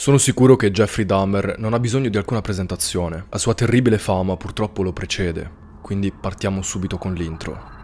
Sono sicuro che Jeffrey Dahmer non ha bisogno di alcuna presentazione, la sua terribile fama purtroppo lo precede, quindi partiamo subito con l'intro.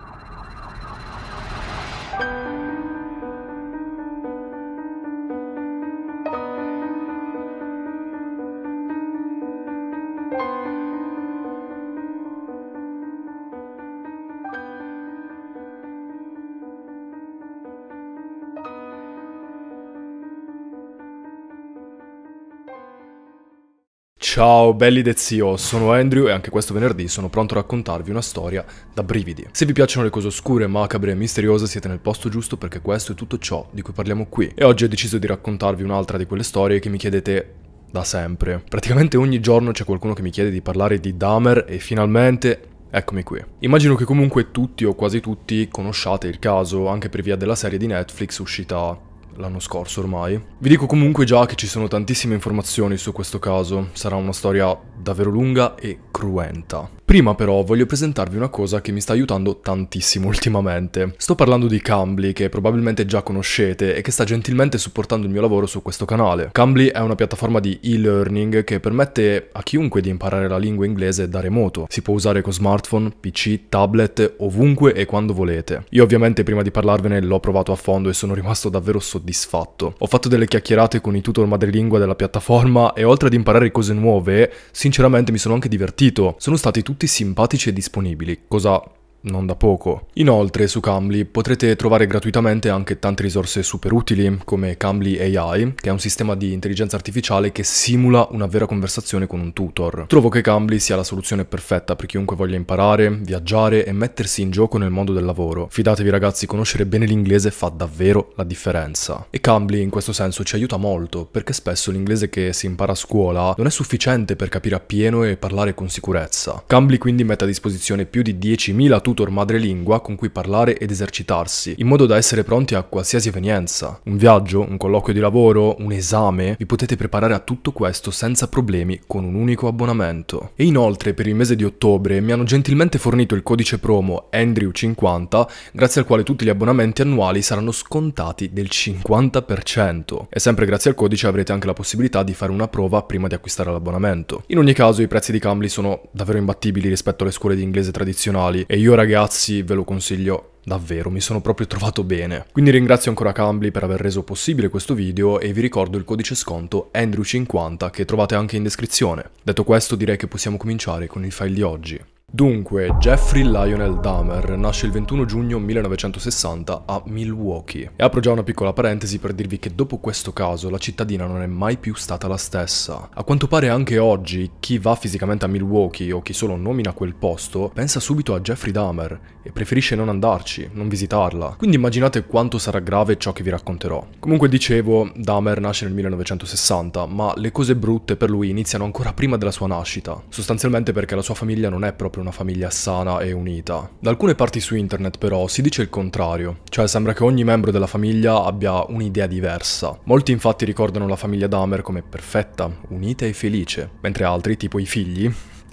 Ciao belli del zio, sono Andrew e anche questo venerdì sono pronto a raccontarvi una storia da brividi. Se vi piacciono le cose oscure, macabre e misteriose siete nel posto giusto perché questo è tutto ciò di cui parliamo qui. E oggi ho deciso di raccontarvi un'altra di quelle storie che mi chiedete da sempre. Praticamente ogni giorno c'è qualcuno che mi chiede di parlare di Dahmer e finalmente Eccomi qui. Immagino che comunque tutti o quasi tutti conosciate il caso anche per via della serie di Netflix uscita l'anno scorso ormai. Vi dico comunque già che ci sono tantissime informazioni su questo caso, sarà una storia davvero lunga e cruenta. Prima però voglio presentarvi una cosa che mi sta aiutando tantissimo ultimamente. Sto parlando di Cambly, che probabilmente già conoscete e che sta gentilmente supportando il mio lavoro su questo canale. Cambly è una piattaforma di e-learning che permette a chiunque di imparare la lingua inglese da remoto. Si può usare con smartphone, PC, tablet, ovunque e quando volete. Io ovviamente prima di parlarvene l'ho provato a fondo e sono rimasto davvero soddisfatto. Ho fatto delle chiacchierate con i tutor madrelingua della piattaforma e oltre ad imparare cose nuove, sinceramente mi sono anche divertito. Sono stati tutti tutti simpatici e disponibili, cosa non da poco. Inoltre su Cambly potrete trovare gratuitamente anche tante risorse super utili come Cambly AI, che è un sistema di intelligenza artificiale che simula una vera conversazione con un tutor. Trovo che Cambly sia la soluzione perfetta per chiunque voglia imparare, viaggiare e mettersi in gioco nel mondo del lavoro. Fidatevi ragazzi, conoscere bene l'inglese fa davvero la differenza. E Cambly in questo senso ci aiuta molto, perché spesso l'inglese che si impara a scuola non è sufficiente per capire appieno e parlare con sicurezza. Cambly quindi mette a disposizione più di 10.000 tutor tutor madrelingua con cui parlare ed esercitarsi, in modo da essere pronti a qualsiasi evenienza. Un viaggio, un colloquio di lavoro, un esame, vi potete preparare a tutto questo senza problemi con un unico abbonamento. E inoltre per il mese di ottobre mi hanno gentilmente fornito il codice promo Andrew50, grazie al quale tutti gli abbonamenti annuali saranno scontati del 50%. E sempre grazie al codice avrete anche la possibilità di fare una prova prima di acquistare l'abbonamento. In ogni caso i prezzi di Cambly sono davvero imbattibili rispetto alle scuole di inglese tradizionali e io ragazzi ve lo consiglio Davvero, mi sono proprio trovato bene. Quindi ringrazio ancora Cambly per aver reso possibile questo video e vi ricordo il codice sconto Andrew50 che trovate anche in descrizione. Detto questo direi che possiamo cominciare con il file di oggi. Dunque, Jeffrey Lionel Dahmer nasce il 21 giugno 1960 a Milwaukee. E apro già una piccola parentesi per dirvi che dopo questo caso la cittadina non è mai più stata la stessa. A quanto pare anche oggi chi va fisicamente a Milwaukee o chi solo nomina quel posto pensa subito a Jeffrey Dahmer e preferisce non andarci, non visitarla. Quindi immaginate quanto sarà grave ciò che vi racconterò. Comunque dicevo, Dahmer nasce nel 1960, ma le cose brutte per lui iniziano ancora prima della sua nascita, sostanzialmente perché la sua famiglia non è proprio sempre una famiglia sana e unita. Da alcune parti su internet però si dice il contrario, cioè sembra che ogni membro della famiglia abbia un'idea diversa. Molti infatti ricordano la famiglia Dahmer come perfetta, unita e felice, mentre altri, tipo i figli,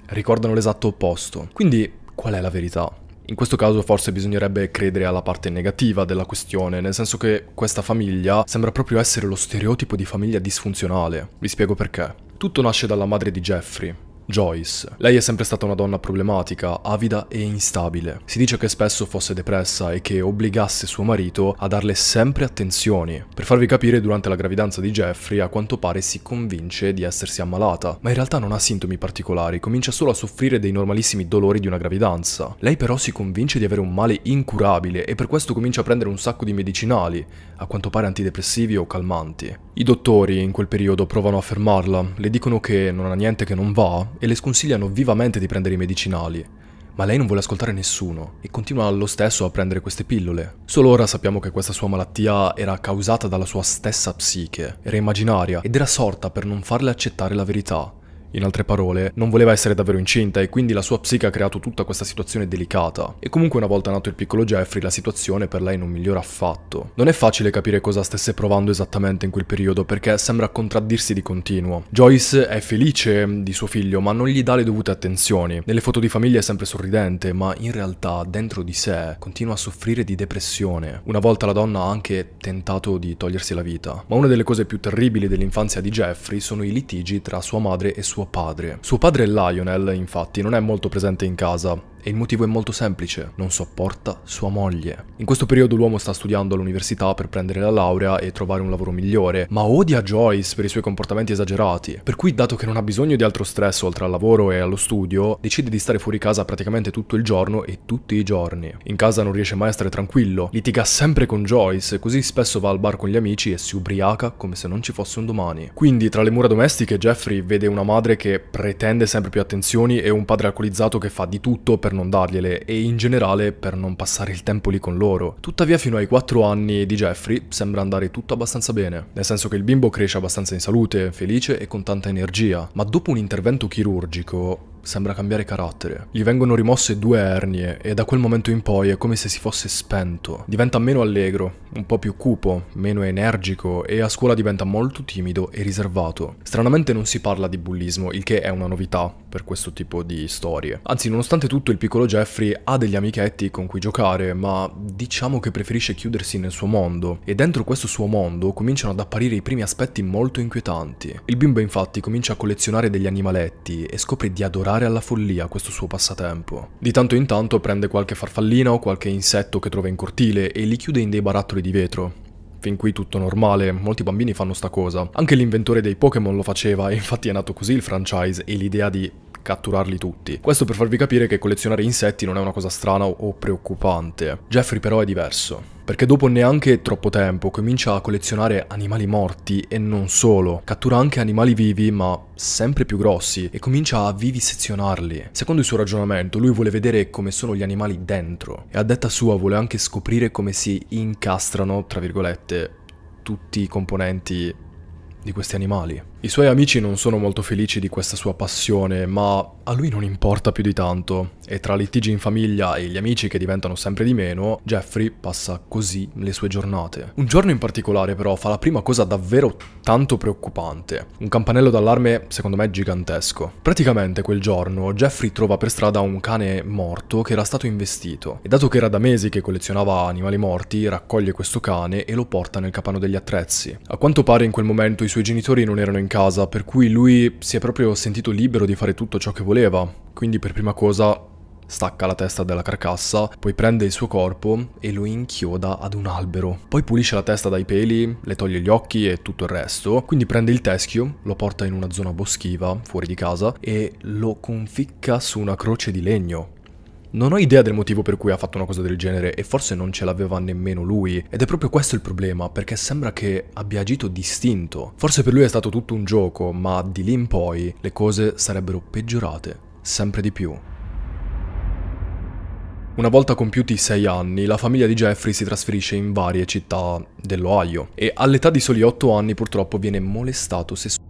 ricordano l'esatto opposto. Quindi qual è la verità? In questo caso forse bisognerebbe credere alla parte negativa della questione, nel senso che questa famiglia sembra proprio essere lo stereotipo di famiglia disfunzionale. Vi spiego perché. Tutto nasce dalla madre di Jeffrey, Joyce. Lei è sempre stata una donna problematica, avida e instabile. Si dice che spesso fosse depressa e che obbligasse suo marito a darle sempre attenzioni. Per farvi capire, durante la gravidanza di Jeffrey a quanto pare si convince di essersi ammalata, ma in realtà non ha sintomi particolari, comincia solo a soffrire dei normalissimi dolori di una gravidanza. Lei però si convince di avere un male incurabile e per questo comincia a prendere un sacco di medicinali, a quanto pare antidepressivi o calmanti. I dottori in quel periodo provano a fermarla, le dicono che non ha niente che non va e le sconsigliano vivamente di prendere i medicinali. Ma lei non vuole ascoltare nessuno e continua lo stesso a prendere queste pillole. Solo ora sappiamo che questa sua malattia era causata dalla sua stessa psiche, era immaginaria ed era sorta per non farle accettare la verità. In altre parole, non voleva essere davvero incinta e quindi la sua psiche ha creato tutta questa situazione delicata. E comunque una volta nato il piccolo Jeffrey la situazione per lei non migliora affatto. Non è facile capire cosa stesse provando esattamente in quel periodo perché sembra contraddirsi di continuo. Joyce è felice mm, di suo figlio ma non gli dà le dovute attenzioni. Nelle foto di famiglia è sempre sorridente ma in realtà dentro di sé continua a soffrire di depressione. Una volta la donna ha anche tentato di togliersi la vita. Ma una delle cose più terribili dell'infanzia di Jeffrey sono i litigi tra sua madre e suo suo padre. Suo padre Lionel, infatti, non è molto presente in casa, e il motivo è molto semplice, non sopporta sua moglie. In questo periodo l'uomo sta studiando all'università per prendere la laurea e trovare un lavoro migliore, ma odia Joyce per i suoi comportamenti esagerati, per cui dato che non ha bisogno di altro stress oltre al lavoro e allo studio, decide di stare fuori casa praticamente tutto il giorno e tutti i giorni. In casa non riesce mai a stare tranquillo, litiga sempre con Joyce, così spesso va al bar con gli amici e si ubriaca come se non ci fosse un domani. Quindi tra le mura domestiche Jeffrey vede una madre che pretende sempre più attenzioni e un padre alcolizzato che fa di tutto per non dargliele e in generale per non passare il tempo lì con loro. Tuttavia fino ai 4 anni di Jeffrey sembra andare tutto abbastanza bene, nel senso che il bimbo cresce abbastanza in salute, felice e con tanta energia, ma dopo un intervento chirurgico sembra cambiare carattere. Gli vengono rimosse due ernie e da quel momento in poi è come se si fosse spento. Diventa meno allegro, un po' più cupo, meno energico e a scuola diventa molto timido e riservato. Stranamente non si parla di bullismo, il che è una novità per questo tipo di storie. Anzi, nonostante tutto il piccolo Jeffrey ha degli amichetti con cui giocare, ma diciamo che preferisce chiudersi nel suo mondo e dentro questo suo mondo cominciano ad apparire i primi aspetti molto inquietanti. Il bimbo infatti comincia a collezionare degli animaletti e scopre di adorare esagerare alla follia questo suo passatempo. Di tanto in tanto prende qualche farfallina o qualche insetto che trova in cortile e li chiude in dei barattoli di vetro, Fin qui tutto normale, molti bambini fanno sta cosa. Anche l'inventore dei Pokémon lo faceva e infatti è nato così il franchise e l'idea di catturarli tutti. Questo per farvi capire che collezionare insetti non è una cosa strana o preoccupante. Jeffrey però è diverso perché dopo neanche troppo tempo comincia a collezionare animali morti e non solo, cattura anche animali vivi ma sempre più grossi e comincia a vivisezionarli. Secondo il suo ragionamento lui vuole vedere come sono gli animali dentro e a detta sua vuole anche scoprire come si incastrano, tra virgolette, tutti i componenti di questi animali. I suoi amici non sono molto felici di questa sua passione, ma a lui non importa più di tanto, e tra litigi in famiglia e gli amici che diventano sempre di meno, Jeffrey passa così le sue giornate. Un giorno in particolare però fa la prima cosa davvero tanto preoccupante, un campanello d'allarme secondo me gigantesco. Praticamente quel giorno Jeffrey trova per strada un cane morto che era stato investito, e dato che era da mesi che collezionava animali morti, raccoglie questo cane e lo porta nel capanno degli attrezzi. A quanto pare in quel momento i suoi genitori non erano in casa, per cui lui si è proprio sentito libero di fare tutto ciò che voleva. Quindi per prima cosa stacca la testa dalla carcassa, poi prende il suo corpo e lo inchioda ad un albero. Poi pulisce la testa dai peli, le toglie gli occhi e tutto il resto, quindi prende il teschio, lo porta in una zona boschiva fuori di casa e lo conficca su una croce di legno. Non ho idea del motivo per cui ha fatto una cosa del genere e forse non ce l'aveva nemmeno lui. Ed è proprio questo il problema, perché sembra che abbia agito distinto. Forse per lui è stato tutto un gioco, ma di lì in poi le cose sarebbero peggiorate, sempre di più. Una volta compiuti i 6 anni, la famiglia di Jeffrey si trasferisce in varie città dell'Ohio e all'età di soli otto anni purtroppo viene molestato sessualmente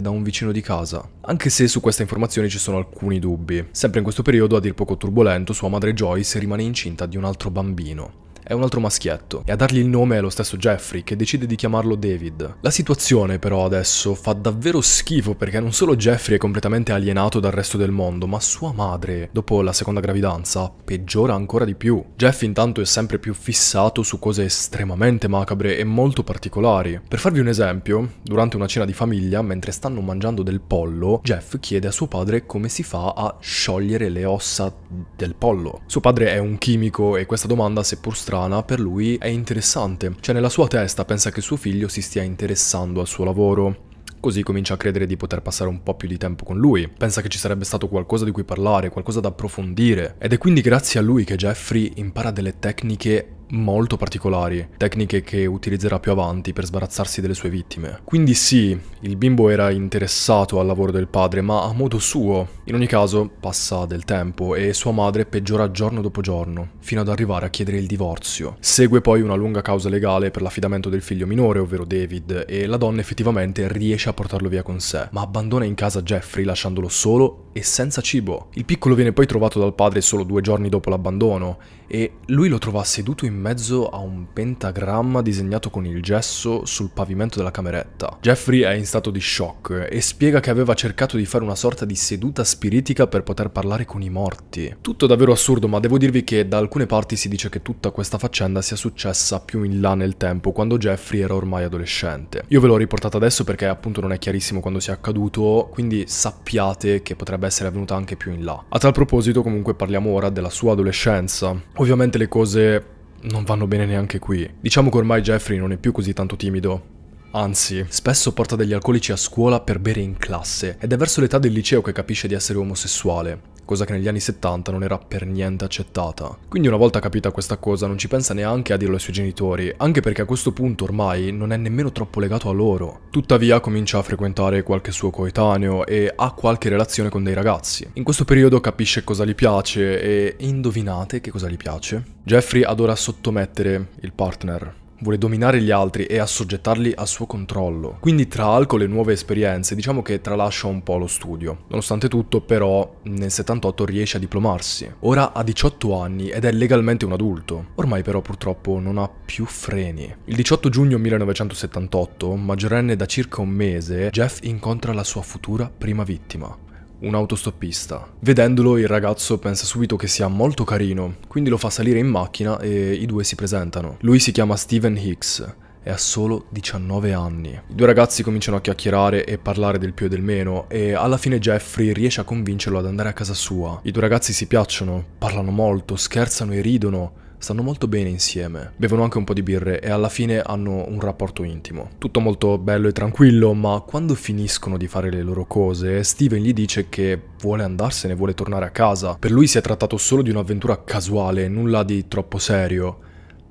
da un vicino di casa, anche se su questa informazione ci sono alcuni dubbi. Sempre in questo periodo, a dir poco turbolento, sua madre Joyce rimane incinta di un altro bambino è un altro maschietto e a dargli il nome è lo stesso Jeffrey che decide di chiamarlo David. La situazione però adesso fa davvero schifo perché non solo Jeffrey è completamente alienato dal resto del mondo, ma sua madre, dopo la seconda gravidanza, peggiora ancora di più. Jeff intanto è sempre più fissato su cose estremamente macabre e molto particolari. Per farvi un esempio, durante una cena di famiglia, mentre stanno mangiando del pollo, Jeff chiede a suo padre come si fa a sciogliere le ossa del pollo. Suo padre è un chimico e questa domanda, seppur strana, strana per lui è interessante, cioè nella sua testa pensa che suo figlio si stia interessando al suo lavoro. Così comincia a credere di poter passare un po' più di tempo con lui. Pensa che ci sarebbe stato qualcosa di cui parlare, qualcosa da approfondire. Ed è quindi grazie a lui che Jeffrey impara delle tecniche molto particolari, tecniche che utilizzerà più avanti per sbarazzarsi delle sue vittime. Quindi sì, il bimbo era interessato al lavoro del padre, ma a modo suo. In ogni caso, passa del tempo e sua madre peggiora giorno dopo giorno, fino ad arrivare a chiedere il divorzio. Segue poi una lunga causa legale per l'affidamento del figlio minore, ovvero David, e la donna effettivamente riesce a portarlo via con sé, ma abbandona in casa Jeffrey lasciandolo solo e senza cibo. Il piccolo viene poi trovato dal padre solo due giorni dopo l'abbandono e lui lo trova seduto in in mezzo a un pentagramma disegnato con il gesso sul pavimento della cameretta. Jeffrey è in stato di shock e spiega che aveva cercato di fare una sorta di seduta spiritica per poter parlare con i morti. Tutto davvero assurdo, ma devo dirvi che da alcune parti si dice che tutta questa faccenda sia successa più in là nel tempo, quando Jeffrey era ormai adolescente. Io ve l'ho riportata adesso perché appunto non è chiarissimo quando sia accaduto, quindi sappiate che potrebbe essere avvenuta anche più in là. A tal proposito comunque parliamo ora della sua adolescenza. Ovviamente le cose non vanno bene neanche qui. Diciamo che ormai Jeffrey non è più così tanto timido, Anzi, spesso porta degli alcolici a scuola per bere in classe ed è verso l'età del liceo che capisce di essere omosessuale cosa che negli anni 70 non era per niente accettata. Quindi una volta capita questa cosa non ci pensa neanche a dirlo ai suoi genitori, anche perché a questo punto ormai non è nemmeno troppo legato a loro. Tuttavia comincia a frequentare qualche suo coetaneo e ha qualche relazione con dei ragazzi. In questo periodo capisce cosa gli piace e indovinate che cosa gli piace? Jeffrey adora sottomettere il partner vuole dominare gli altri e assoggettarli al suo controllo. Quindi tra alcol e nuove esperienze diciamo che tralascia un po' lo studio. Nonostante tutto però nel 78 riesce a diplomarsi. Ora ha 18 anni ed è legalmente un adulto. Ormai però purtroppo non ha più freni. Il 18 giugno 1978, maggiorenne da circa un mese, Jeff incontra la sua futura prima vittima un autostoppista. Vedendolo il ragazzo pensa subito che sia molto carino, quindi lo fa salire in macchina e i due si presentano. Lui si chiama Steven Hicks e ha solo 19 anni. I due ragazzi cominciano a chiacchierare e parlare del più e del meno e alla fine Jeffrey riesce a convincerlo ad andare a casa sua. I due ragazzi si piacciono, parlano molto, scherzano e ridono stanno molto bene insieme, bevono anche un po' di birre e alla fine hanno un rapporto intimo. Tutto molto bello e tranquillo, ma quando finiscono di fare le loro cose, Steven gli dice che vuole andarsene, vuole tornare a casa. Per lui si è trattato solo di un'avventura casuale, nulla di troppo serio.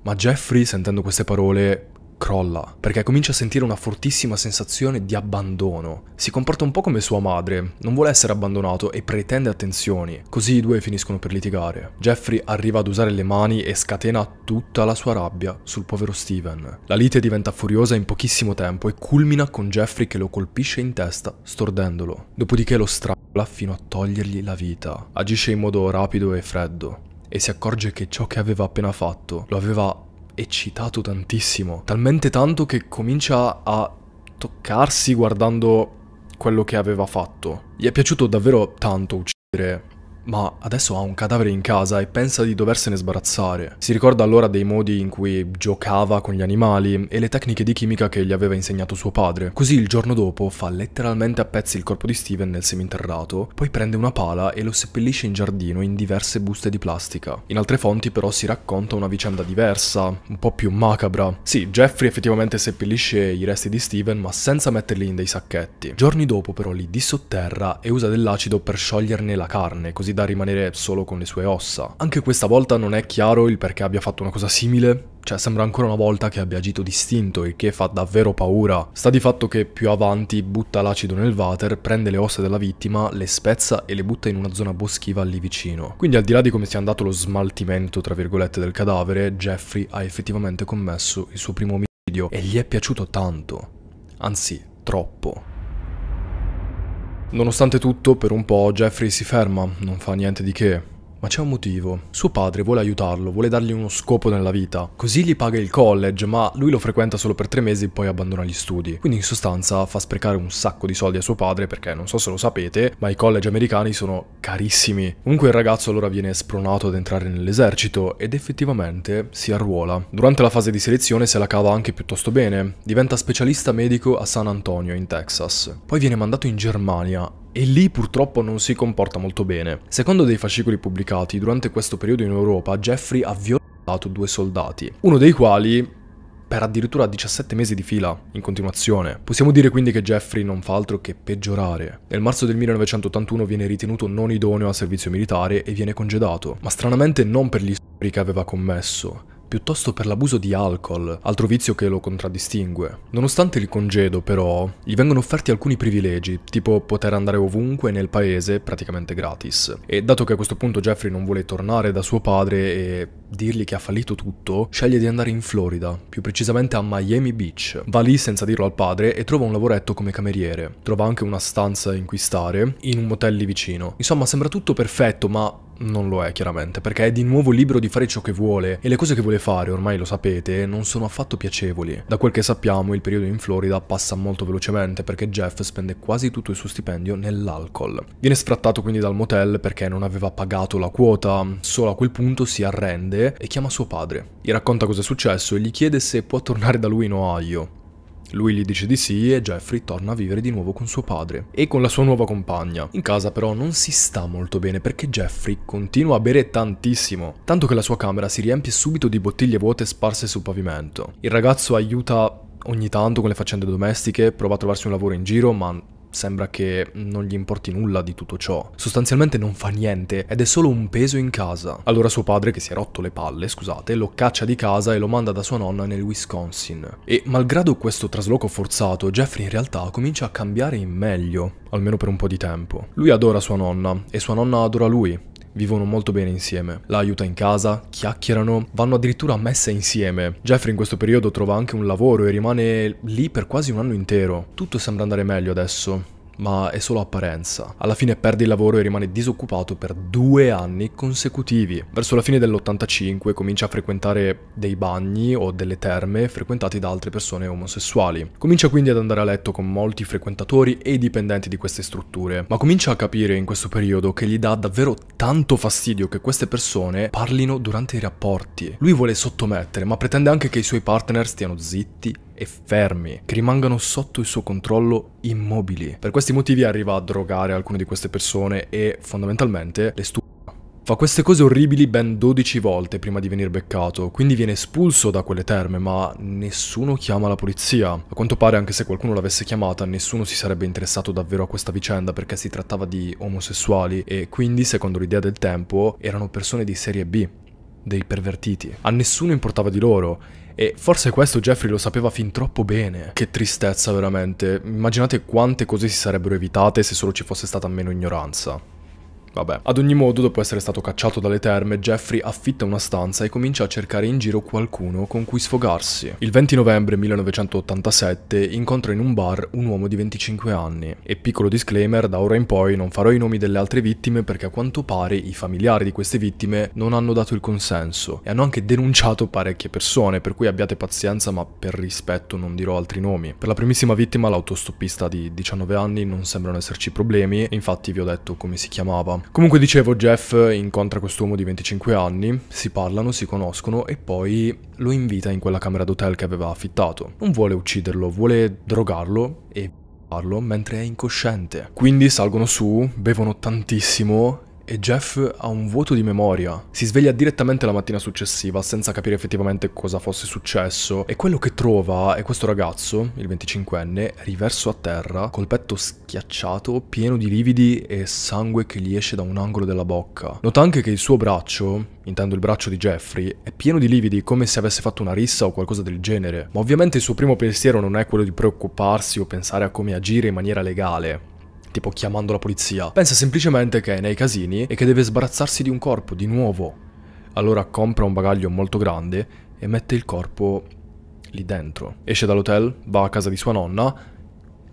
Ma Jeffrey, sentendo queste parole, crolla, perché comincia a sentire una fortissima sensazione di abbandono. Si comporta un po' come sua madre, non vuole essere abbandonato e pretende attenzioni, così i due finiscono per litigare. Jeffrey arriva ad usare le mani e scatena tutta la sua rabbia sul povero Steven. La lite diventa furiosa in pochissimo tempo e culmina con Jeffrey che lo colpisce in testa stordendolo, dopodiché lo strappola fino a togliergli la vita. Agisce in modo rapido e freddo e si accorge che ciò che aveva appena fatto lo aveva eccitato tantissimo, talmente tanto che comincia a toccarsi guardando quello che aveva fatto. Gli è piaciuto davvero tanto uccidere ma adesso ha un cadavere in casa e pensa di doversene sbarazzare. Si ricorda allora dei modi in cui giocava con gli animali e le tecniche di chimica che gli aveva insegnato suo padre. Così il giorno dopo fa letteralmente a pezzi il corpo di Steven nel seminterrato, poi prende una pala e lo seppellisce in giardino in diverse buste di plastica. In altre fonti però si racconta una vicenda diversa, un po' più macabra. Sì, Jeffrey effettivamente seppellisce i resti di Steven ma senza metterli in dei sacchetti. Giorni dopo però li dissotterra e usa dell'acido per scioglierne la carne, così da rimanere solo con le sue ossa. Anche questa volta non è chiaro il perché abbia fatto una cosa simile, cioè sembra ancora una volta che abbia agito distinto, il che fa davvero paura. Sta di fatto che più avanti butta l'acido nel water, prende le ossa della vittima, le spezza e le butta in una zona boschiva lì vicino. Quindi al di là di come sia andato lo smaltimento, tra virgolette, del cadavere, Jeffrey ha effettivamente commesso il suo primo omicidio e gli è piaciuto tanto. Anzi, troppo. Nonostante tutto, per un po' Jeffrey si ferma, non fa niente di che. Ma c'è un motivo. Suo padre vuole aiutarlo, vuole dargli uno scopo nella vita. Così gli paga il college, ma lui lo frequenta solo per tre mesi e poi abbandona gli studi. Quindi in sostanza fa sprecare un sacco di soldi a suo padre perché non so se lo sapete, ma i college americani sono carissimi. Comunque il ragazzo allora viene spronato ad entrare nell'esercito ed effettivamente si arruola. Durante la fase di selezione se la cava anche piuttosto bene. Diventa specialista medico a San Antonio in Texas. Poi viene mandato in Germania e lì purtroppo non si comporta molto bene. Secondo dei fascicoli pubblicati, durante questo periodo in Europa, Jeffrey ha violato due soldati, uno dei quali per addirittura 17 mesi di fila, in continuazione. Possiamo dire quindi che Jeffrey non fa altro che peggiorare. Nel marzo del 1981 viene ritenuto non idoneo al servizio militare e viene congedato, ma stranamente non per gli stupri che aveva commesso, piuttosto per l'abuso di alcol, altro vizio che lo contraddistingue. Nonostante il congedo, però, gli vengono offerti alcuni privilegi, tipo poter andare ovunque nel paese praticamente gratis. E dato che a questo punto Jeffrey non vuole tornare da suo padre e dirgli che ha fallito tutto, sceglie di andare in Florida, più precisamente a Miami Beach. Va lì senza dirlo al padre e trova un lavoretto come cameriere. Trova anche una stanza in cui stare, in un motel lì vicino. Insomma, sembra tutto perfetto, ma non lo è chiaramente, perché è di nuovo libero di fare ciò che vuole e le cose che vuole fare, ormai lo sapete, non sono affatto piacevoli. Da quel che sappiamo, il periodo in Florida passa molto velocemente perché Jeff spende quasi tutto il suo stipendio nell'alcol. Viene sfrattato quindi dal motel perché non aveva pagato la quota, solo a quel punto si arrende grande e chiama suo padre. Gli racconta cosa è successo e gli chiede se può tornare da lui in Ohio. Lui gli dice di sì e Jeffrey torna a vivere di nuovo con suo padre e con la sua nuova compagna. In casa però non si sta molto bene perché Jeffrey continua a bere tantissimo, tanto che la sua camera si riempie subito di bottiglie vuote sparse sul pavimento. Il ragazzo aiuta ogni tanto con le faccende domestiche, prova a trovarsi un lavoro in giro, ma sembra che non gli importi nulla di tutto ciò. Sostanzialmente non fa niente ed è solo un peso in casa. Allora suo padre, che si è rotto le palle, scusate, lo caccia di casa e lo manda da sua nonna nel Wisconsin. E malgrado questo trasloco forzato, Jeffrey in realtà comincia a cambiare in meglio, almeno per un po' di tempo. Lui adora sua nonna e sua nonna adora lui vivono molto bene insieme. La aiuta in casa, chiacchierano, vanno addirittura a messa insieme. Jeffrey in questo periodo trova anche un lavoro e rimane lì per quasi un anno intero. Tutto sembra andare meglio adesso ma è solo apparenza. Alla fine perde il lavoro e rimane disoccupato per due anni consecutivi. Verso la fine dell'85 comincia a frequentare dei bagni o delle terme frequentati da altre persone omosessuali. Comincia quindi ad andare a letto con molti frequentatori e dipendenti di queste strutture, ma comincia a capire in questo periodo che gli dà davvero tanto fastidio che queste persone parlino durante i rapporti. Lui vuole sottomettere, ma pretende anche che i suoi partner stiano zitti e fermi, che rimangano sotto il suo controllo immobili. Per questi motivi arriva a drogare alcune di queste persone e fondamentalmente le stupisce. Fa queste cose orribili ben 12 volte prima di venire beccato, quindi viene espulso da quelle terme, ma nessuno chiama la polizia. A quanto pare, anche se qualcuno l'avesse chiamata, nessuno si sarebbe interessato davvero a questa vicenda perché si trattava di omosessuali e quindi, secondo l'idea del tempo, erano persone di serie B, dei pervertiti. A nessuno importava di loro e forse questo Jeffrey lo sapeva fin troppo bene. Che tristezza veramente. Immaginate quante cose si sarebbero evitate se solo ci fosse stata meno ignoranza. Vabbè. Ad ogni modo, dopo essere stato cacciato dalle terme, Jeffrey affitta una stanza e comincia a cercare in giro qualcuno con cui sfogarsi. Il 20 novembre 1987 incontra in un bar un uomo di 25 anni. E piccolo disclaimer, da ora in poi non farò i nomi delle altre vittime perché a quanto pare i familiari di queste vittime non hanno dato il consenso e hanno anche denunciato parecchie persone, per cui abbiate pazienza ma per rispetto non dirò altri nomi. Per la primissima vittima, l'autostoppista di 19 anni, non sembrano esserci problemi infatti vi ho detto come si chiamava. Comunque dicevo, Jeff incontra quest'uomo di 25 anni, si parlano, si conoscono e poi lo invita in quella camera d'hotel che aveva affittato. Non vuole ucciderlo, vuole drogarlo e farlo mentre è incosciente. Quindi salgono su, bevono tantissimo e Jeff ha un vuoto di memoria. Si sveglia direttamente la mattina successiva senza capire effettivamente cosa fosse successo e quello che trova è questo ragazzo, il 25enne, riverso a terra, col petto schiacciato, pieno di lividi e sangue che gli esce da un angolo della bocca. Nota anche che il suo braccio, intendo il braccio di Jeffrey, è pieno di lividi come se avesse fatto una rissa o qualcosa del genere, ma ovviamente il suo primo pensiero non è quello di preoccuparsi o pensare a come agire in maniera legale tipo chiamando la polizia. Pensa semplicemente che è nei casini e che deve sbarazzarsi di un corpo, di nuovo. Allora compra un bagaglio molto grande e mette il corpo lì dentro. Esce dall'hotel, va a casa di sua nonna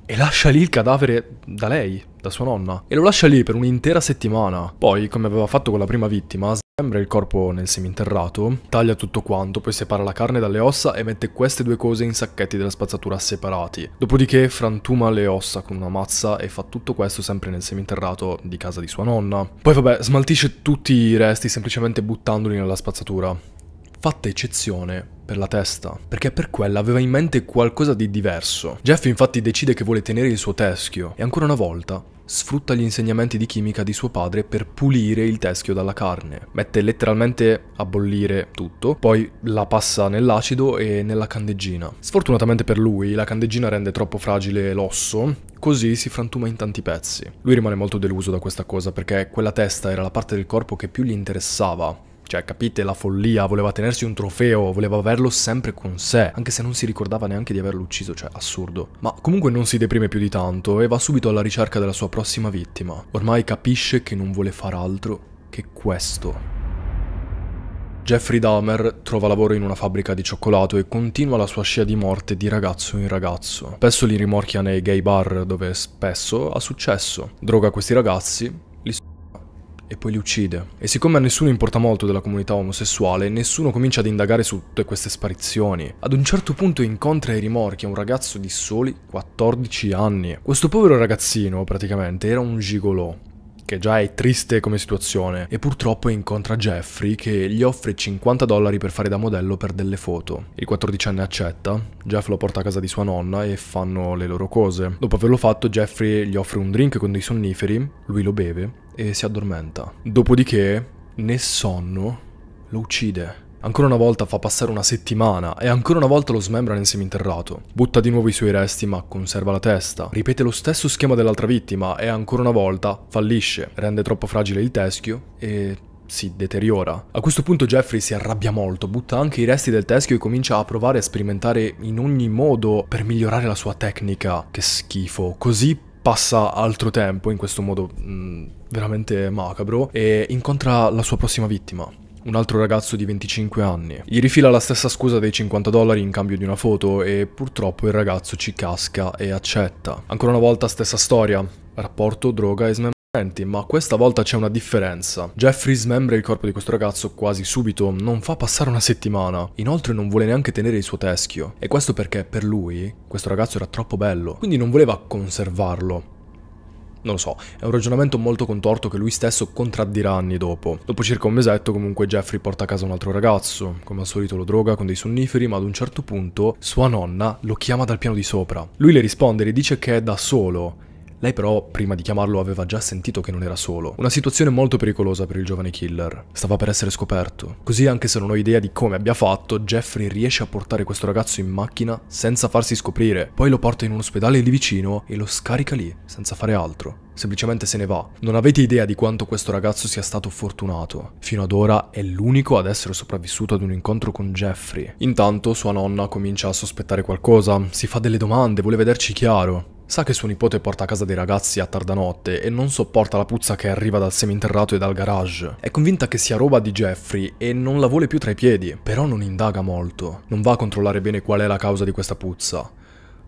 e lascia lì il cadavere da lei, da sua nonna. E lo lascia lì per un'intera settimana. Poi, come aveva fatto con la prima vittima, sembra il corpo nel seminterrato, taglia tutto quanto, poi separa la carne dalle ossa e mette queste due cose in sacchetti della spazzatura separati. Dopodiché frantuma le ossa con una mazza e fa tutto questo sempre nel seminterrato di casa di sua nonna. Poi vabbè, smaltisce tutti i resti semplicemente buttandoli nella spazzatura. Fatta eccezione per la testa, perché per quella aveva in mente qualcosa di diverso. Jeff infatti decide che vuole tenere il suo teschio e ancora una volta sfrutta gli insegnamenti di chimica di suo padre per pulire il teschio dalla carne. Mette letteralmente a bollire tutto, poi la passa nell'acido e nella candeggina. Sfortunatamente per lui, la candeggina rende troppo fragile l'osso, così si frantuma in tanti pezzi. Lui rimane molto deluso da questa cosa perché quella testa era la parte del corpo che più gli interessava cioè, capite la follia, voleva tenersi un trofeo, voleva averlo sempre con sé, anche se non si ricordava neanche di averlo ucciso, cioè assurdo. Ma comunque non si deprime più di tanto e va subito alla ricerca della sua prossima vittima. Ormai capisce che non vuole far altro che questo. Jeffrey Dahmer trova lavoro in una fabbrica di cioccolato e continua la sua scia di morte di ragazzo in ragazzo. Spesso li rimorchia nei gay bar dove spesso ha successo. Droga questi ragazzi e poi li uccide. E siccome a nessuno importa molto della comunità omosessuale, nessuno comincia ad indagare su tutte queste sparizioni. Ad un certo punto incontra ai rimorchi un ragazzo di soli 14 anni. Questo povero ragazzino, praticamente, era un gigolò che già è triste come situazione, e purtroppo incontra Jeffrey che gli offre 50 dollari per fare da modello per delle foto. Il 14enne accetta, Jeff lo porta a casa di sua nonna e fanno le loro cose. Dopo averlo fatto, Jeffrey gli offre un drink con dei sonniferi, lui lo beve e si addormenta. Dopodiché, nel sonno, lo uccide. Ancora una volta fa passare una settimana e ancora una volta lo smembra nel seminterrato. Butta di nuovo i suoi resti ma conserva la testa. Ripete lo stesso schema dell'altra vittima e ancora una volta fallisce. Rende troppo fragile il teschio e si deteriora. A questo punto Jeffrey si arrabbia molto, butta anche i resti del teschio e comincia a provare a sperimentare in ogni modo per migliorare la sua tecnica. Che schifo. Così passa altro tempo in questo modo mh, mm, veramente macabro e incontra la sua prossima vittima un altro ragazzo di 25 anni. Gli rifila la stessa scusa dei 50 dollari in cambio di una foto e purtroppo il ragazzo ci casca e accetta. Ancora una volta stessa storia, rapporto, droga e smemorati. Senti, ma questa volta c'è una differenza. Jeffrey smembra il corpo di questo ragazzo quasi subito, non fa passare una settimana. Inoltre non vuole neanche tenere il suo teschio. E questo perché per lui, questo ragazzo era troppo bello, quindi non voleva conservarlo. Non lo so, è un ragionamento molto contorto che lui stesso contraddirà anni dopo. Dopo circa un mesetto comunque Jeffrey porta a casa un altro ragazzo, come al solito lo droga con dei sonniferi ma ad un certo punto sua nonna lo chiama dal piano di sopra. Lui le risponde e le dice che è da solo lei però, prima di chiamarlo, aveva già sentito che non era solo. Una situazione molto pericolosa per il giovane killer. Stava per essere scoperto. Così, anche se non ho idea di come abbia fatto, Jeffrey riesce a portare questo ragazzo in macchina senza farsi scoprire. Poi lo porta in un ospedale lì vicino e lo scarica lì, senza fare altro. Semplicemente se ne va. Non avete idea di quanto questo ragazzo sia stato fortunato. Fino ad ora è l'unico ad essere sopravvissuto ad un incontro con Jeffrey. Intanto sua nonna comincia a sospettare qualcosa, si fa delle domande, vuole vederci chiaro. Sa che suo nipote porta a casa dei ragazzi a tarda notte e non sopporta la puzza che arriva dal seminterrato e dal garage. È convinta che sia roba di Jeffrey e non la vuole più tra i piedi, però non indaga molto. Non va a controllare bene qual è la causa di questa puzza.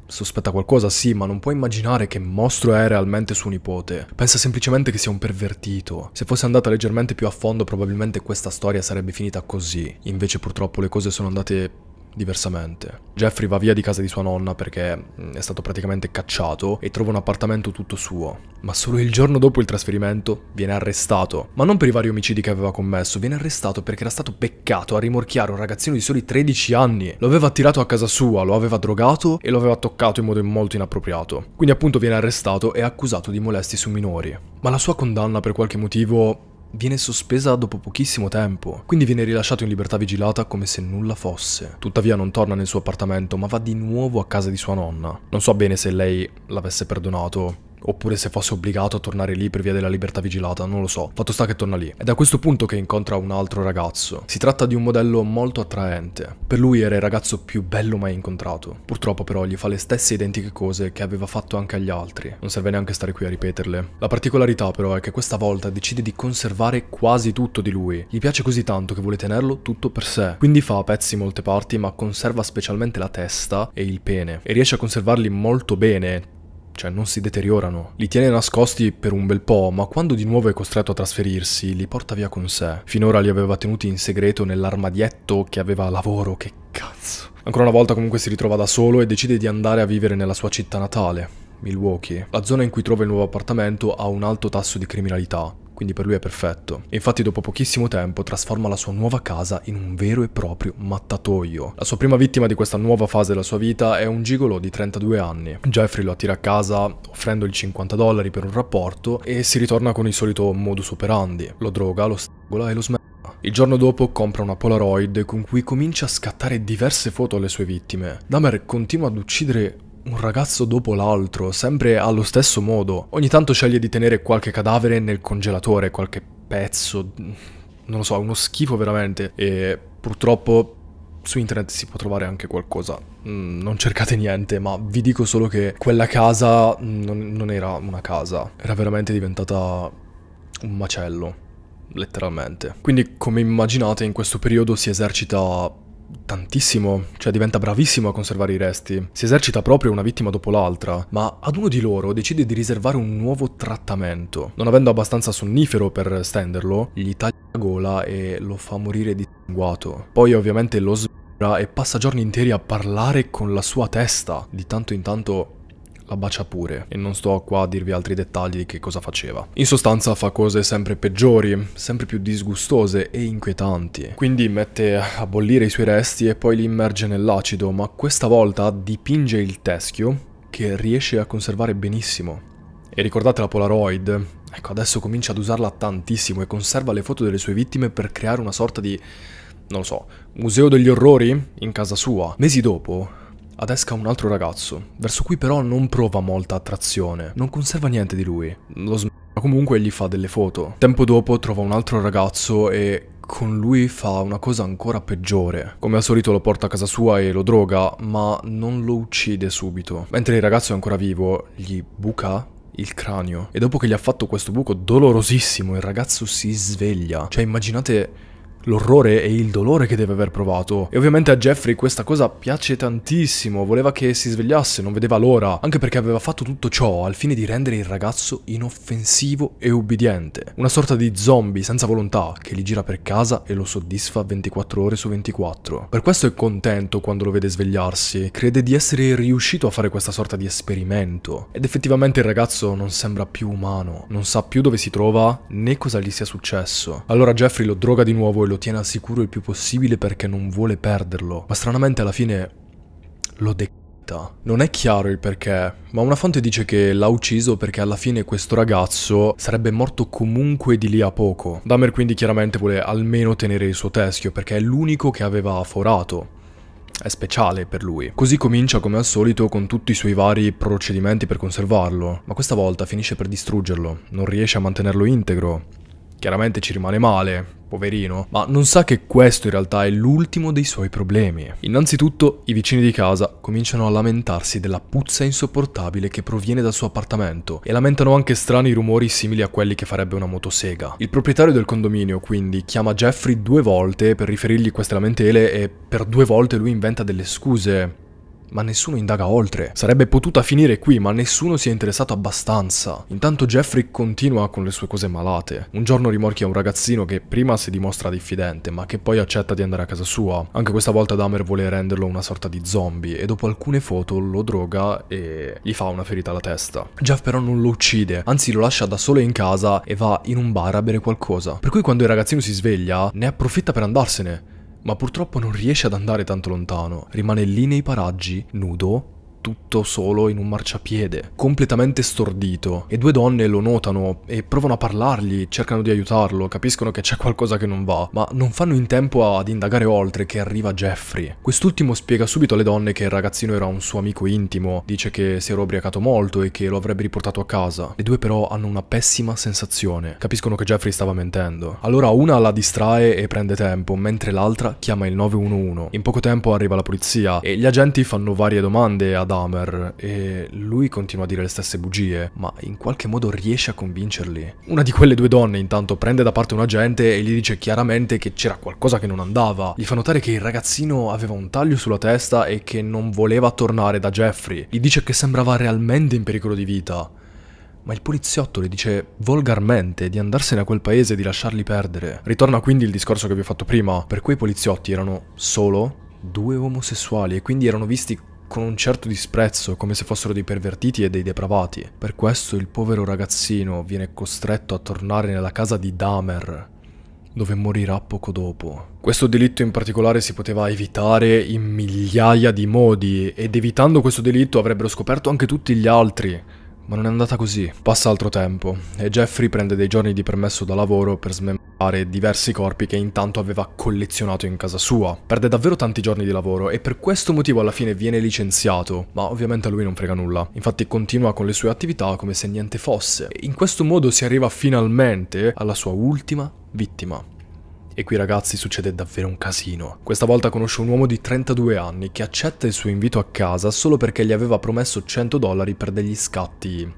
Sospetta qualcosa, sì, ma non può immaginare che mostro è realmente suo nipote. Pensa semplicemente che sia un pervertito. Se fosse andata leggermente più a fondo, probabilmente questa storia sarebbe finita così. Invece purtroppo le cose sono andate diversamente. Jeffrey va via di casa di sua nonna perché mm, è stato praticamente cacciato e trova un appartamento tutto suo, ma solo il giorno dopo il trasferimento viene arrestato, ma non per i vari omicidi che aveva commesso, viene arrestato perché era stato beccato a rimorchiare un ragazzino di soli 13 anni, lo aveva attirato a casa sua, lo aveva drogato e lo aveva toccato in modo molto inappropriato, quindi appunto viene arrestato e accusato di molesti su minori. Ma la sua condanna per qualche motivo viene sospesa dopo pochissimo tempo, quindi viene rilasciato in libertà vigilata come se nulla fosse. Tuttavia non torna nel suo appartamento, ma va di nuovo a casa di sua nonna. Non so bene se lei l'avesse perdonato oppure se fosse obbligato a tornare lì per via della libertà vigilata, non lo so. Fatto sta che torna lì. È da questo punto che incontra un altro ragazzo. Si tratta di un modello molto attraente. Per lui era il ragazzo più bello mai incontrato. Purtroppo però gli fa le stesse identiche cose che aveva fatto anche agli altri. Non serve neanche stare qui a ripeterle. La particolarità però è che questa volta decide di conservare quasi tutto di lui. Gli piace così tanto che vuole tenerlo tutto per sé. Quindi fa a pezzi molte parti ma conserva specialmente la testa e il pene. E riesce a conservarli molto bene, cioè non si deteriorano. Li tiene nascosti per un bel po', ma quando di nuovo è costretto a trasferirsi, li porta via con sé. Finora li aveva tenuti in segreto nell'armadietto che aveva lavoro, che cazzo. Ancora una volta comunque si ritrova da solo e decide di andare a vivere nella sua città natale, Milwaukee. La zona in cui trova il nuovo appartamento ha un alto tasso di criminalità, quindi per lui è perfetto. E infatti dopo pochissimo tempo trasforma la sua nuova casa in un vero e proprio mattatoio. La sua prima vittima di questa nuova fase della sua vita è un gigolo di 32 anni. Jeffrey lo attira a casa offrendogli 50 dollari per un rapporto e si ritorna con il solito modus operandi. Lo droga, lo strangola e lo smette. Il giorno dopo compra una Polaroid con cui comincia a scattare diverse foto alle sue vittime. Dahmer continua ad uccidere un ragazzo dopo l'altro, sempre allo stesso modo. Ogni tanto sceglie di tenere qualche cadavere nel congelatore, qualche pezzo, non lo so, uno schifo veramente. E purtroppo su internet si può trovare anche qualcosa. Mm, non cercate niente, ma vi dico solo che quella casa non, non era una casa, era veramente diventata un macello, letteralmente. Quindi, come immaginate, in questo periodo si esercita tantissimo, cioè diventa bravissimo a conservare i resti. Si esercita proprio una vittima dopo l'altra, ma ad uno di loro decide di riservare un nuovo trattamento. Non avendo abbastanza sonnifero per stenderlo, gli taglia la gola e lo fa morire di sanguato. Poi ovviamente lo sbirra e passa giorni interi a parlare con la sua testa. Di tanto in tanto la bacia pure e non sto qua a dirvi altri dettagli di che cosa faceva. In sostanza fa cose sempre peggiori, sempre più disgustose e inquietanti. Quindi mette a bollire i suoi resti e poi li immerge nell'acido, ma questa volta dipinge il teschio che riesce a conservare benissimo. E ricordate la Polaroid? Ecco, adesso comincia ad usarla tantissimo e conserva le foto delle sue vittime per creare una sorta di, non lo so, museo degli orrori in casa sua. Mesi dopo, ad esca un altro ragazzo, verso cui però non prova molta attrazione, non conserva niente di lui, lo sm... Ma comunque gli fa delle foto. Tempo dopo trova un altro ragazzo e con lui fa una cosa ancora peggiore. Come al solito lo porta a casa sua e lo droga, ma non lo uccide subito. Mentre il ragazzo è ancora vivo, gli buca il cranio. E dopo che gli ha fatto questo buco dolorosissimo, il ragazzo si sveglia. Cioè immaginate l'orrore e il dolore che deve aver provato. E ovviamente a Jeffrey questa cosa piace tantissimo, voleva che si svegliasse, non vedeva l'ora, anche perché aveva fatto tutto ciò al fine di rendere il ragazzo inoffensivo e ubbidiente, una sorta di zombie senza volontà che li gira per casa e lo soddisfa 24 ore su 24. Per questo è contento quando lo vede svegliarsi, crede di essere riuscito a fare questa sorta di esperimento ed effettivamente il ragazzo non sembra più umano, non sa più dove si trova né cosa gli sia successo. Allora Jeffrey lo droga di nuovo e lo lo tiene al sicuro il più possibile perché non vuole perderlo, ma stranamente alla fine lo declara. Non è chiaro il perché, ma una fonte dice che l'ha ucciso perché alla fine questo ragazzo sarebbe morto comunque di lì a poco. Dahmer quindi chiaramente vuole almeno tenere il suo teschio perché è l'unico che aveva forato. È speciale per lui. Così comincia come al solito con tutti i suoi vari procedimenti per conservarlo, ma questa volta finisce per distruggerlo, non riesce a mantenerlo integro. Chiaramente ci rimane male, poverino, ma non sa che questo in realtà è l'ultimo dei suoi problemi. Innanzitutto i vicini di casa cominciano a lamentarsi della puzza insopportabile che proviene dal suo appartamento e lamentano anche strani rumori simili a quelli che farebbe una motosega. Il proprietario del condominio quindi chiama Jeffrey due volte per riferirgli queste lamentele e per due volte lui inventa delle scuse ma nessuno indaga oltre. Sarebbe potuta finire qui, ma nessuno si è interessato abbastanza. Intanto Jeffrey continua con le sue cose malate. Un giorno rimorchia un ragazzino che prima si dimostra diffidente, ma che poi accetta di andare a casa sua. Anche questa volta Dahmer vuole renderlo una sorta di zombie e dopo alcune foto lo droga e gli fa una ferita alla testa. Jeff però non lo uccide, anzi lo lascia da solo in casa e va in un bar a bere qualcosa. Per cui quando il ragazzino si sveglia, ne approfitta per andarsene ma purtroppo non riesce ad andare tanto lontano, rimane lì nei paraggi, nudo, tutto solo in un marciapiede, completamente stordito, e due donne lo notano e provano a parlargli, cercano di aiutarlo, capiscono che c'è qualcosa che non va, ma non fanno in tempo ad indagare oltre che arriva Jeffrey. Quest'ultimo spiega subito alle donne che il ragazzino era un suo amico intimo, dice che si era ubriacato molto e che lo avrebbe riportato a casa. Le due però hanno una pessima sensazione, capiscono che Jeffrey stava mentendo. Allora una la distrae e prende tempo, mentre l'altra chiama il 911. In poco tempo arriva la polizia e gli agenti fanno varie domande ad Dahmer e lui continua a dire le stesse bugie, ma in qualche modo riesce a convincerli. Una di quelle due donne intanto prende da parte un agente e gli dice chiaramente che c'era qualcosa che non andava. Gli fa notare che il ragazzino aveva un taglio sulla testa e che non voleva tornare da Jeffrey. Gli dice che sembrava realmente in pericolo di vita ma il poliziotto le dice volgarmente di andarsene a quel paese e di lasciarli perdere. Ritorna quindi il discorso che vi ho fatto prima, per quei poliziotti erano solo due omosessuali e quindi erano visti con un certo disprezzo, come se fossero dei pervertiti e dei depravati. Per questo il povero ragazzino viene costretto a tornare nella casa di Dahmer, dove morirà poco dopo. Questo delitto in particolare si poteva evitare in migliaia di modi, ed evitando questo delitto avrebbero scoperto anche tutti gli altri. Ma non è andata così, passa altro tempo e Jeffrey prende dei giorni di permesso da lavoro per smembrare diversi corpi che intanto aveva collezionato in casa sua. Perde davvero tanti giorni di lavoro e per questo motivo alla fine viene licenziato, ma ovviamente a lui non frega nulla. Infatti continua con le sue attività come se niente fosse. E in questo modo si arriva finalmente alla sua ultima vittima. E qui ragazzi succede davvero un casino. Questa volta conosce un uomo di 32 anni che accetta il suo invito a casa solo perché gli aveva promesso 100 dollari per degli scatti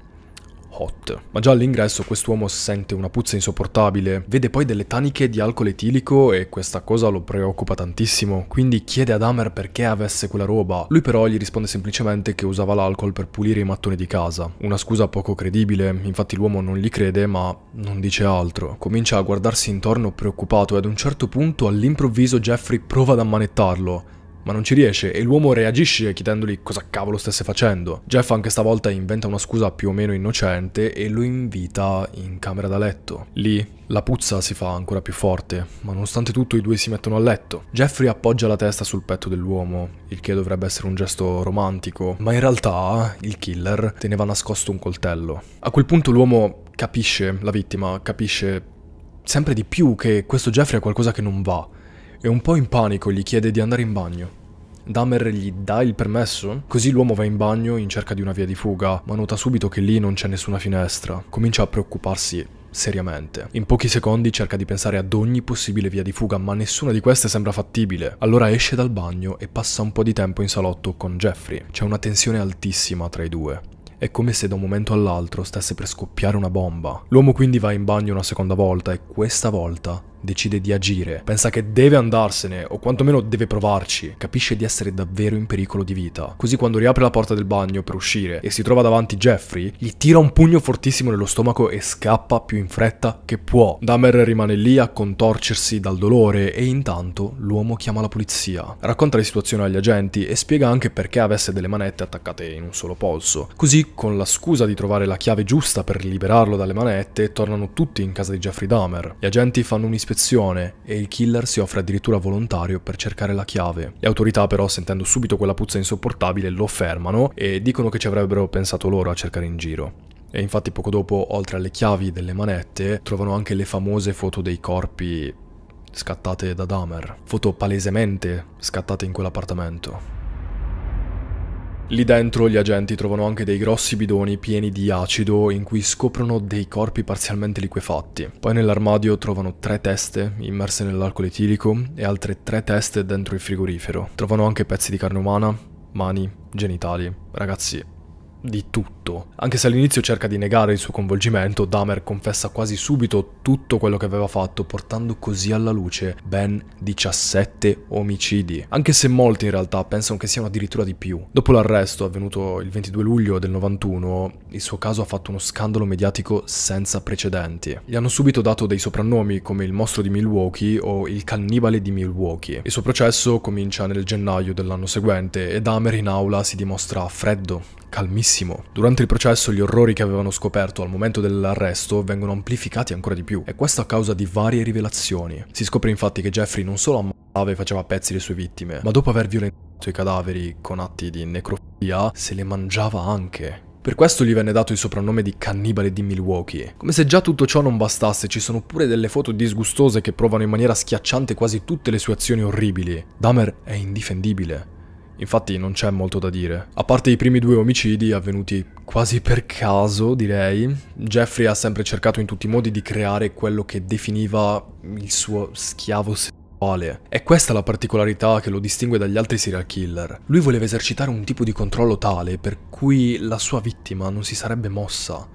hot. Ma già all'ingresso quest'uomo sente una puzza insopportabile, vede poi delle taniche di alcol etilico e questa cosa lo preoccupa tantissimo, quindi chiede ad Hammer perché avesse quella roba. Lui però gli risponde semplicemente che usava l'alcol per pulire i mattoni di casa. Una scusa poco credibile, infatti l'uomo non gli crede ma non dice altro. Comincia a guardarsi intorno preoccupato e ad un certo punto all'improvviso Jeffrey prova ad ammanettarlo, ma non ci riesce e l'uomo reagisce chiedendogli cosa cavolo stesse facendo. Jeff anche stavolta inventa una scusa più o meno innocente e lo invita in camera da letto. Lì la puzza si fa ancora più forte, ma nonostante tutto i due si mettono a letto. Jeffrey appoggia la testa sul petto dell'uomo, il che dovrebbe essere un gesto romantico, ma in realtà il killer teneva nascosto un coltello. A quel punto l'uomo capisce, la vittima capisce sempre di più che questo Jeffrey è qualcosa che non va e un po' in panico gli chiede di andare in bagno. Dahmer gli dà il permesso? Così l'uomo va in bagno in cerca di una via di fuga, ma nota subito che lì non c'è nessuna finestra. Comincia a preoccuparsi seriamente. In pochi secondi cerca di pensare ad ogni possibile via di fuga, ma nessuna di queste sembra fattibile. Allora esce dal bagno e passa un po' di tempo in salotto con Jeffrey. C'è una tensione altissima tra i due. È come se da un momento all'altro stesse per scoppiare una bomba. L'uomo quindi va in bagno una seconda volta e questa volta decide di agire, pensa che deve andarsene o quantomeno deve provarci, capisce di essere davvero in pericolo di vita. Così quando riapre la porta del bagno per uscire e si trova davanti Jeffrey, gli tira un pugno fortissimo nello stomaco e scappa più in fretta che può. Dahmer rimane lì a contorcersi dal dolore e intanto l'uomo chiama la polizia. Racconta la situazione agli agenti e spiega anche perché avesse delle manette attaccate in un solo polso. Così con la scusa di trovare la chiave giusta per liberarlo dalle manette, tornano tutti in casa di Jeffrey Dahmer. Gli agenti fanno un'ispezione infezione e il killer si offre addirittura volontario per cercare la chiave. Le autorità però sentendo subito quella puzza insopportabile lo fermano e dicono che ci avrebbero pensato loro a cercare in giro. E infatti poco dopo, oltre alle chiavi delle manette, trovano anche le famose foto dei corpi scattate da Dahmer, foto palesemente scattate in quell'appartamento. Lì dentro gli agenti trovano anche dei grossi bidoni pieni di acido in cui scoprono dei corpi parzialmente liquefatti. Poi nell'armadio trovano tre teste immerse nell'alcol etilico e altre tre teste dentro il frigorifero. Trovano anche pezzi di carne umana, mani, genitali. Ragazzi, di tutto. Anche se all'inizio cerca di negare il suo coinvolgimento, Dahmer confessa quasi subito tutto quello che aveva fatto, portando così alla luce ben 17 omicidi. Anche se molti in realtà pensano che siano addirittura di più. Dopo l'arresto, avvenuto il 22 luglio del 91, il suo caso ha fatto uno scandalo mediatico senza precedenti. Gli hanno subito dato dei soprannomi come il mostro di Milwaukee o il cannibale di Milwaukee. Il suo processo comincia nel gennaio dell'anno seguente e Dahmer in aula si dimostra freddo, calmissimo. Durante il processo gli orrori che avevano scoperto al momento dell'arresto vengono amplificati ancora di più, e questo a causa di varie rivelazioni. Si scopre infatti che Jeffrey non solo ammazzava e faceva pezzi le sue vittime, ma dopo aver violentato i cadaveri con atti di necrofilia, se le mangiava anche. Per questo gli venne dato il soprannome di cannibale di Milwaukee. Come se già tutto ciò non bastasse, ci sono pure delle foto disgustose che provano in maniera schiacciante quasi tutte le sue azioni orribili. Dahmer è indifendibile. Infatti non c'è molto da dire. A parte i primi due omicidi, avvenuti quasi per caso direi, Jeffrey ha sempre cercato in tutti i modi di creare quello che definiva il suo schiavo sessuale. È questa la particolarità che lo distingue dagli altri serial killer. Lui voleva esercitare un tipo di controllo tale per cui la sua vittima non si sarebbe mossa.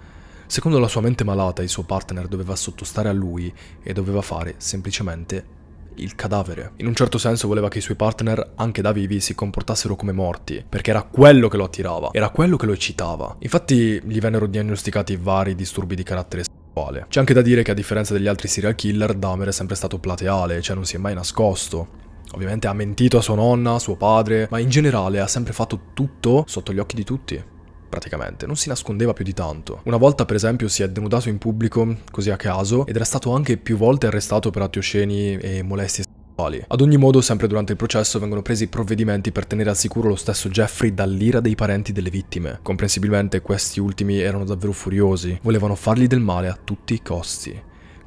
Secondo la sua mente malata, il suo partner doveva sottostare a lui e doveva fare semplicemente il cadavere. In un certo senso voleva che i suoi partner, anche da vivi, si comportassero come morti, perché era quello che lo attirava, era quello che lo eccitava. Infatti gli vennero diagnosticati vari disturbi di carattere sessuale. C'è anche da dire che a differenza degli altri serial killer, Dahmer è sempre stato plateale, cioè non si è mai nascosto. Ovviamente ha mentito a sua nonna, a suo padre, ma in generale ha sempre fatto tutto sotto gli occhi di tutti praticamente, non si nascondeva più di tanto. Una volta per esempio si è denudato in pubblico, così a caso, ed era stato anche più volte arrestato per atti osceni e molestie sessuali. ad ogni modo, sempre durante il processo vengono presi provvedimenti per tenere al sicuro lo stesso Jeffrey dall'ira dei parenti delle vittime. Comprensibilmente questi ultimi erano davvero furiosi, volevano fargli del male a tutti i costi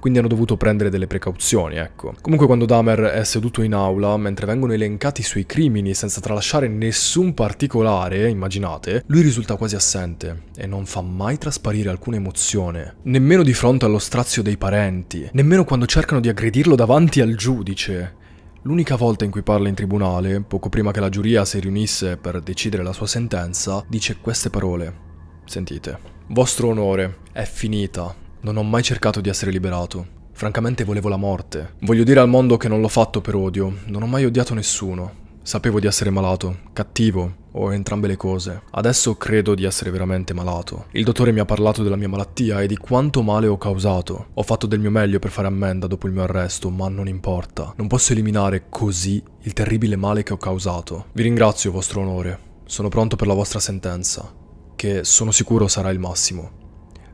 quindi hanno dovuto prendere delle precauzioni, ecco. Comunque quando Dahmer è seduto in aula, mentre vengono elencati i suoi crimini senza tralasciare nessun particolare, immaginate, lui risulta quasi assente e non fa mai trasparire alcuna emozione, nemmeno di fronte allo strazio dei parenti, nemmeno quando cercano di aggredirlo davanti al giudice. L'unica volta in cui parla in tribunale, poco prima che la giuria si riunisse per decidere la sua sentenza, dice queste parole. Sentite. Vostro onore, è finita. Non ho mai cercato di essere liberato. Francamente volevo la morte. Voglio dire al mondo che non l'ho fatto per odio. Non ho mai odiato nessuno. Sapevo di essere malato, cattivo o entrambe le cose. Adesso credo di essere veramente malato. Il dottore mi ha parlato della mia malattia e di quanto male ho causato. Ho fatto del mio meglio per fare ammenda dopo il mio arresto, ma non importa. Non posso eliminare così il terribile male che ho causato. Vi ringrazio, vostro onore. Sono pronto per la vostra sentenza, che sono sicuro sarà il massimo.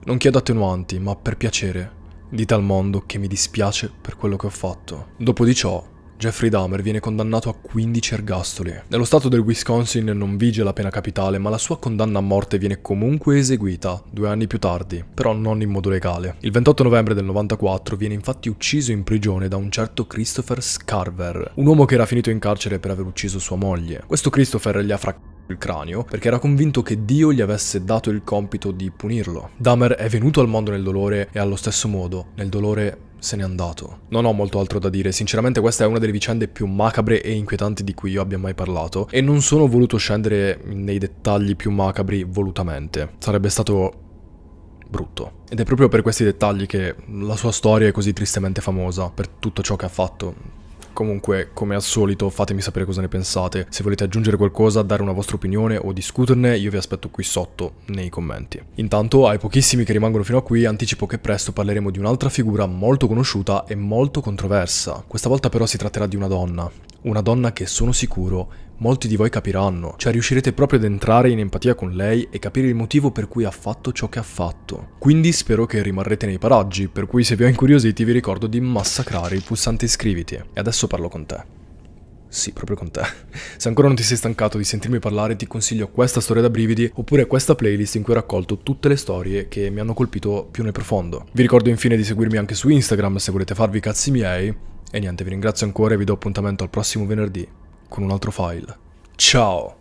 Non chiedo attenuanti, ma per piacere, dite al mondo che mi dispiace per quello che ho fatto. Dopo di ciò, Jeffrey Dahmer viene condannato a 15 ergastoli. Nello stato del Wisconsin non vige la pena capitale, ma la sua condanna a morte viene comunque eseguita due anni più tardi, però non in modo legale. Il 28 novembre del 94 viene infatti ucciso in prigione da un certo Christopher Scarver, un uomo che era finito in carcere per aver ucciso sua moglie. Questo Christopher gli ha fracassato il cranio perché era convinto che Dio gli avesse dato il compito di punirlo. Dahmer è venuto al mondo nel dolore e allo stesso modo nel dolore se n'è andato. Non ho molto altro da dire, sinceramente questa è una delle vicende più macabre e inquietanti di cui io abbia mai parlato e non sono voluto scendere nei dettagli più macabri volutamente. Sarebbe stato brutto. Ed è proprio per questi dettagli che la sua storia è così tristemente famosa, per tutto ciò che ha fatto, Comunque, come al solito, fatemi sapere cosa ne pensate. Se volete aggiungere qualcosa, dare una vostra opinione o discuterne, io vi aspetto qui sotto nei commenti. Intanto, ai pochissimi che rimangono fino a qui, anticipo che presto parleremo di un'altra figura molto conosciuta e molto controversa. Questa volta però si tratterà di una donna, una donna che sono sicuro molti di voi capiranno, cioè riuscirete proprio ad entrare in empatia con lei e capire il motivo per cui ha fatto ciò che ha fatto. Quindi spero che rimarrete nei paraggi, per cui se vi ho incuriositi vi ricordo di massacrare il pulsante iscriviti. E adesso parlo con te. Sì, proprio con te. Se ancora non ti sei stancato di sentirmi parlare, ti consiglio questa storia da brividi oppure questa playlist in cui ho raccolto tutte le storie che mi hanno colpito più nel profondo. Vi ricordo infine di seguirmi anche su Instagram se volete farvi i cazzi miei e niente, vi ringrazio ancora e vi do appuntamento al prossimo venerdì con un altro file. Ciao!